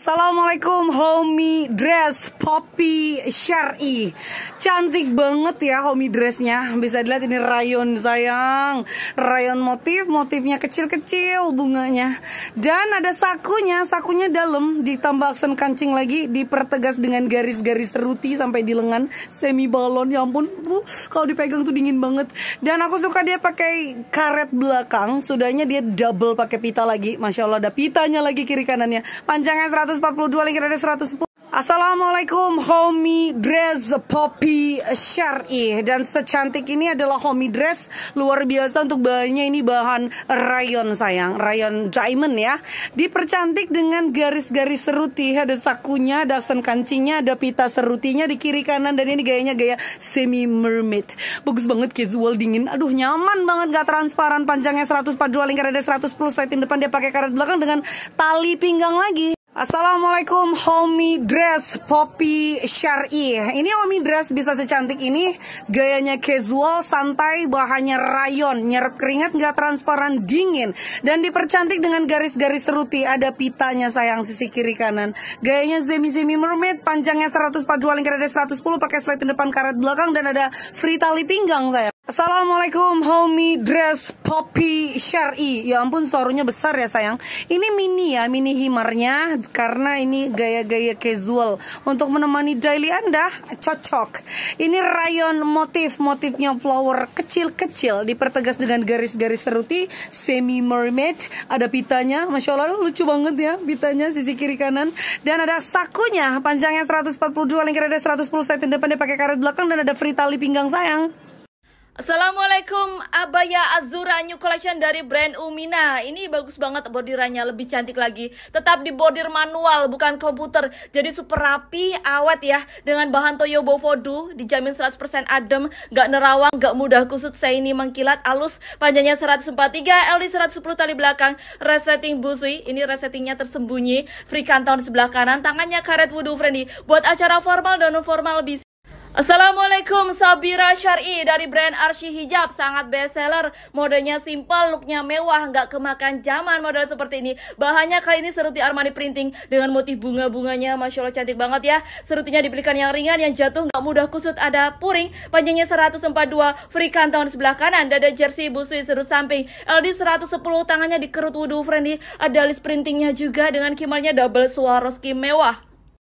Assalamualaikum homie dress Poppy Syari Cantik banget ya homie dressnya Bisa dilihat ini rayon sayang Rayon motif, motifnya kecil-kecil bunganya Dan ada sakunya, sakunya dalam Ditambah aksen kancing lagi Dipertegas dengan garis-garis seruti sampai di lengan Semi balon, ya ampun uh, Kalau dipegang tuh dingin banget Dan aku suka dia pakai karet belakang Sudahnya dia double pakai pita lagi Masya Allah ada pitanya lagi kiri kanannya Panjangnya 100 142 lagi ada 110 Assalamualaikum homie dress Poppy Syari Dan secantik ini adalah homie dress Luar biasa untuk bahannya ini bahan rayon sayang Rayon diamond ya Dipercantik dengan garis-garis seruti Ada sakunya, ada sen kancingnya, ada pita serutinya di kiri kanan Dan ini gayanya gaya semi mermaid Bagus banget casual dingin Aduh nyaman banget gak transparan Panjangnya 142 lingkar ada 110 sliding depan Dia pakai karet belakang dengan tali pinggang lagi Assalamualaikum Homi Dress Poppy Syari Ini Homi Dress bisa secantik ini Gayanya casual, santai, bahannya rayon Nyerap keringat, gak transparan, dingin Dan dipercantik dengan garis-garis seruti Ada pitanya sayang, sisi kiri kanan Gayanya zemi-zemi mermaid Panjangnya 142, ada 110 Pakai slide depan, karet belakang Dan ada free tali pinggang sayang Assalamualaikum Homi dress poppy syari. Ya ampun suaranya besar ya sayang. Ini mini ya, mini himarnya karena ini gaya-gaya casual. Untuk menemani daily Anda cocok. Ini rayon motif, motifnya flower kecil-kecil dipertegas dengan garis-garis seruti semi mermaid. Ada pitanya, masya Allah lucu banget ya pitanya sisi kiri kanan. Dan ada sakunya panjangnya 142 lingkar ada 110 set depan pakai karet belakang dan ada free tali pinggang sayang. Assalamualaikum Abaya Azura New Collection dari brand Umina Ini bagus banget bordirannya lebih cantik lagi Tetap di bordir manual bukan komputer Jadi super rapi awet ya Dengan bahan Toyobo Vodu Dijamin 100% adem Gak nerawang gak mudah kusut Saya ini mengkilat alus Panjangnya 143 LD 110 tali belakang Resetting busui Ini resettingnya tersembunyi Free di kan sebelah kanan Tangannya karet wudhu friendly Buat acara formal dan non formal bisa Assalamualaikum Sabira Syari dari brand Arshi Hijab sangat best seller modenya simple looknya mewah nggak kemakan zaman model seperti ini bahannya kali ini seruti Armani printing dengan motif bunga-bunganya Masya Allah cantik banget ya serutinya dibelikan yang ringan yang jatuh nggak mudah kusut ada puring panjangnya 142 free kantong di sebelah kanan dada jersey busui serut samping LD 110 tangannya dikerut wudhu friendly ada list printingnya juga dengan kimarnya double Swarovski mewah